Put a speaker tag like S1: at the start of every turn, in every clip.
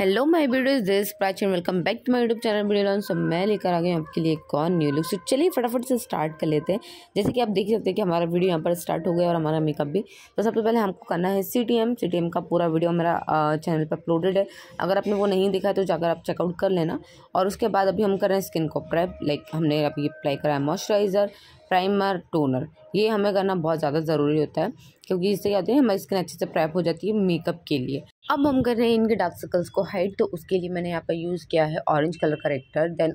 S1: hello my is this Prachin welcome back to my YouTube channel video launch सब मैं लेकर आ गई हूँ आपके लिए और न्यू लुक सो चलिए फटाफट से स्टार्ट कर लेते हैं जैसे कि आप देख सकते हैं कि हमारा वीडियो यहाँ पर स्टार्ट हो गया और हमारा मेकअप भी तो सबसे पहले हमको करना है सी टी का पूरा वीडियो मेरा चैनल पर अपलोडेड है अगर आपने वो नहीं देखा तो जाकर आप चेकआउट कर लेना और उसके बाद अभी हम कर रहे हैं स्किन को प्रैप लाइक हमने अभी अप्लाई करा है मॉइस्चराइज़र प्राइमर टोनर ये हमें करना बहुत ज़्यादा ज़रूरी होता है क्योंकि इससे क्या होता है हमारी स्किन अच्छे से प्रैप हो जाती है मेकअप के लिए अब हम कर रहे हैं इनके डार्क सर्कल्स को हाइड तो उसके लिए मैंने यहाँ पर यूज़ किया है orange colour character then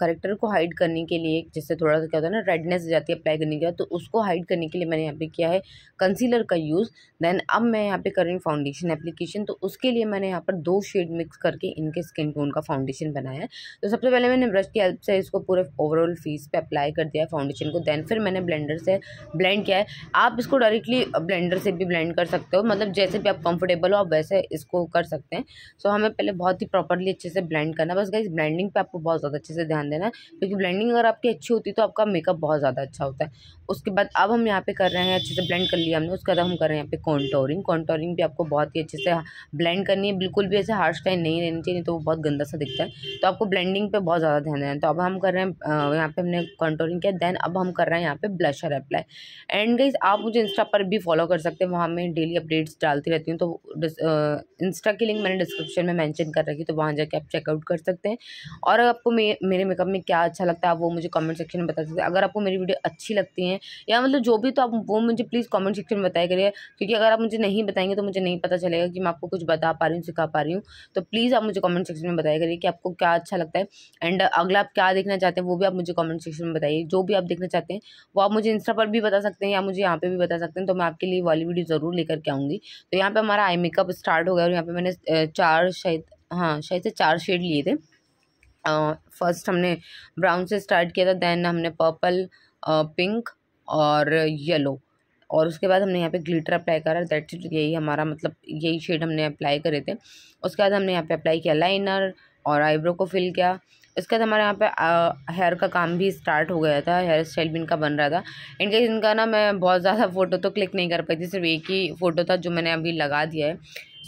S1: character को हाइड करने के लिए जैसे थोड़ा सा क्या होता है ना रेडनेस जाती है अप्लाई करने के बाद तो उसको हाइड करने के लिए मैंने यहाँ पे किया है कंसीलर का यूज़ देन अब मैं यहाँ पे कर रही हूँ फाउंडेशन एप्लीकेशन तो उसके लिए मैंने यहाँ पर दो शेड मिक्स करके इनके स्किन टोन का फाउंडेशन बनाया है तो सबसे पहले मैंने ब्रश की हेल्प से इसको पूरे ओवरऑल फेस पर अप्लाई कर दिया फाउंडेशन को देन फिर मैंने ब्लेंडर से ब्लेंड किया है आप इसको डायरेक्टली ब्लेंडर से भी ब्लेंड कर सकते हो मतलब जैसे भी आप कंफर्टेबल हो आप वैसे इसको कर सकते हैं सो so, हमें पहले बहुत ही प्रॉपरली अच्छे से ब्लेंड करना बस गाइज ब्लेंडिंग पे आपको बहुत ज़्यादा अच्छे से ध्यान देना है क्योंकि ब्लेंडिंग अगर आपकी अच्छी होती तो आपका मेकअप बहुत ज़्यादा अच्छा होता है उसके बाद अब हम यहाँ पे कर रहे हैं अच्छे से ब्लेंड कर लिया हमने उसके बाद हम कर रहे हैं यहाँ पे कॉन्टोरिंग कॉन्टोरिंग भी आपको बहुत ही अच्छे से ब्लेंड करनी है बिल्कुल भी ऐसे हार्ड टाइम नहीं रहनी चाहिए तो वो बहुत गंदा सा दिखता है तो आपको ब्लेंडिंग पर बहुत ज़्यादा ध्यान देना है तो अब हम कर रहे हैं यहाँ पे हमने कॉन्टोरिंग किया देन अब हम कर रहे हैं यहाँ पे ब्लशर अप्लाई एंड गाइज आप मुझे इंस्टा पर भी फॉलो कर सकते हैं वहाँ मैं डेली अपडेट्स डालती रहती हूँ तो इंस्टा की लिंक मैंने डिस्क्रिप्शन में मेंशन कर रखी तो वहाँ जाके आप चेकआउट कर सकते हैं और अगर आपको मे मेरे मेकअप में क्या अच्छा लगता है आप वो मुझे कमेंट सेक्शन में बता सकते हैं अगर आपको मेरी वीडियो अच्छी लगती है या मतलब जो भी तो आप वो मुझे प्लीज़ कॉमेंट सेक्शन में बताया करिए क्योंकि अगर आप मुझे नहीं बताएंगे तो मुझे नहीं पता चलेगा कि मैं आपको कुछ बता पा रही हूँ सिखा पा रही हूँ तो प्लीज़ आप मुझे कॉमेंट सेक्शन में बताया करिए कि आपको क्या अच्छा लगता है एंड अगला आप क्या देखना चाहते हैं वो भी आप मुझे कॉमेंट सेक्शन में बताइए जो भी आप देखना चाहते हैं वो आप मुझे इंस्टा पर भी बता सकते हैं या मुझे यहाँ पर भी बता सकते हैं तो मैं आपके लिए वाली वीडियो ज़रूर लेकर के आऊँगी तो यहाँ पर हमारा आई मेकअप स्टार्ट हो गया और यहाँ पे मैंने चार शायद हाँ शायद से चार शेड लिए थे फर्स्ट हमने ब्राउन से स्टार्ट किया था देन हमने पर्पल पिंक और येलो और उसके बाद हमने यहाँ पे ग्लिटर अप्लाई करा दैट यही हमारा मतलब यही शेड हमने अप्लाई करे थे उसके बाद हमने यहाँ पे अप्लाई किया लाइनर और आईब्रो को फिल किया उसके बाद हमारे यहाँ पे हेयर का काम भी स्टार्ट हो गया था हेयर स्टाइल भी इनका बन रहा था इनके इनका ना मैं बहुत ज़्यादा फ़ोटो तो क्लिक नहीं कर पाई थी सिर्फ एक ही फ़ोटो था जो मैंने अभी लगा दिया है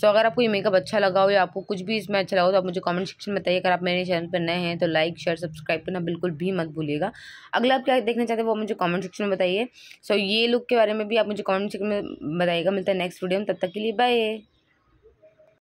S1: सो अगर आपको ये मेकअप अच्छा लगा हो या आपको कुछ भी इसमें अच्छा लगा हो तो आप मुझे कमेंट सेक्शन में बताइए अगर आप मेरे चैनल पर नए हैं तो लाइक शेयर सब्सक्राइब करना बिल्कुल भी मत भूलिएगा अगला आप क्या देखना चाहते हैं वो मुझे कॉमेंट सेक्शन में बताइए सो ये लुक के बारे में भी आप मुझे कॉमेंट सेक्शन में बताइएगा मिलता है नेक्स्ट वीडियो में तब तक के लिए बाय